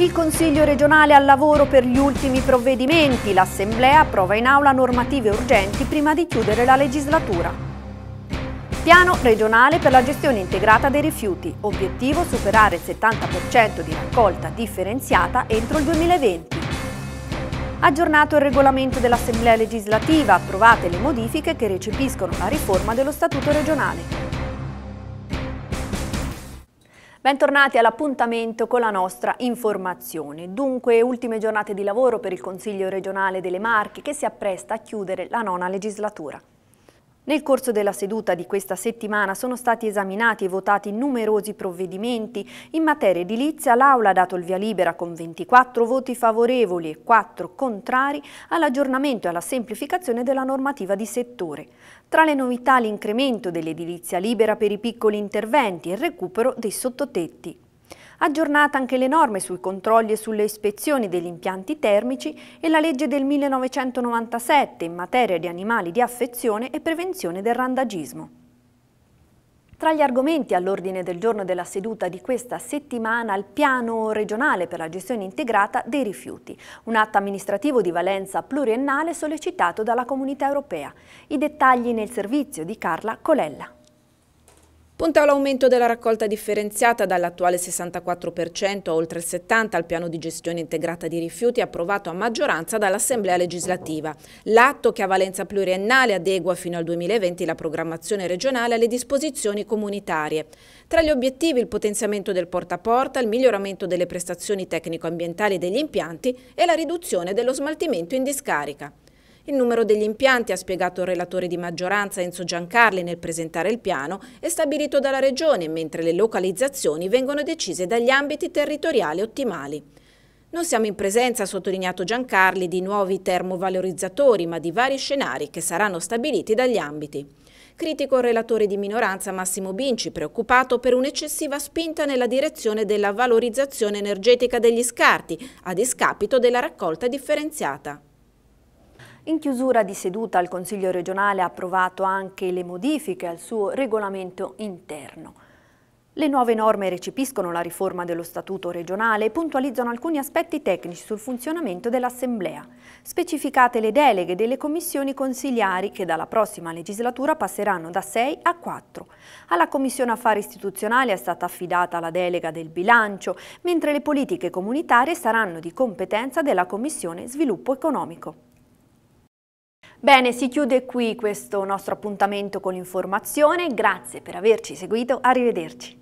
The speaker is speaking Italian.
Il Consiglio regionale al lavoro per gli ultimi provvedimenti. L'Assemblea approva in aula normative urgenti prima di chiudere la legislatura. Piano regionale per la gestione integrata dei rifiuti. Obiettivo superare il 70% di raccolta differenziata entro il 2020. Aggiornato il regolamento dell'Assemblea legislativa, approvate le modifiche che recepiscono la riforma dello Statuto regionale. Bentornati all'appuntamento con la nostra informazione. Dunque, ultime giornate di lavoro per il Consiglio regionale delle Marche che si appresta a chiudere la nona legislatura. Nel corso della seduta di questa settimana sono stati esaminati e votati numerosi provvedimenti. In materia edilizia l'Aula ha dato il via libera con 24 voti favorevoli e 4 contrari all'aggiornamento e alla semplificazione della normativa di settore. Tra le novità l'incremento dell'edilizia libera per i piccoli interventi e il recupero dei sottotetti aggiornata anche le norme sui controlli e sulle ispezioni degli impianti termici e la legge del 1997 in materia di animali di affezione e prevenzione del randagismo. Tra gli argomenti all'ordine del giorno della seduta di questa settimana il piano regionale per la gestione integrata dei rifiuti, un atto amministrativo di valenza pluriennale sollecitato dalla Comunità Europea. I dettagli nel servizio di Carla Colella punta all'aumento della raccolta differenziata dall'attuale 64% a oltre il 70% al piano di gestione integrata di rifiuti approvato a maggioranza dall'Assemblea legislativa. L'atto che ha valenza pluriennale adegua fino al 2020 la programmazione regionale alle disposizioni comunitarie. Tra gli obiettivi il potenziamento del porta a porta, il miglioramento delle prestazioni tecnico-ambientali degli impianti e la riduzione dello smaltimento in discarica. Il numero degli impianti, ha spiegato il relatore di maggioranza Enzo Giancarli nel presentare il piano, è stabilito dalla Regione, mentre le localizzazioni vengono decise dagli ambiti territoriali ottimali. Non siamo in presenza, ha sottolineato Giancarli, di nuovi termovalorizzatori, ma di vari scenari che saranno stabiliti dagli ambiti. Critico il relatore di minoranza Massimo Binci, preoccupato per un'eccessiva spinta nella direzione della valorizzazione energetica degli scarti, a discapito della raccolta differenziata. In chiusura di seduta il Consiglio regionale ha approvato anche le modifiche al suo regolamento interno. Le nuove norme recepiscono la riforma dello Statuto regionale e puntualizzano alcuni aspetti tecnici sul funzionamento dell'Assemblea, specificate le deleghe delle commissioni consigliari che dalla prossima legislatura passeranno da 6 a 4. Alla Commissione Affari Istituzionali è stata affidata la delega del bilancio, mentre le politiche comunitarie saranno di competenza della Commissione Sviluppo Economico. Bene, si chiude qui questo nostro appuntamento con l'informazione. Grazie per averci seguito, arrivederci.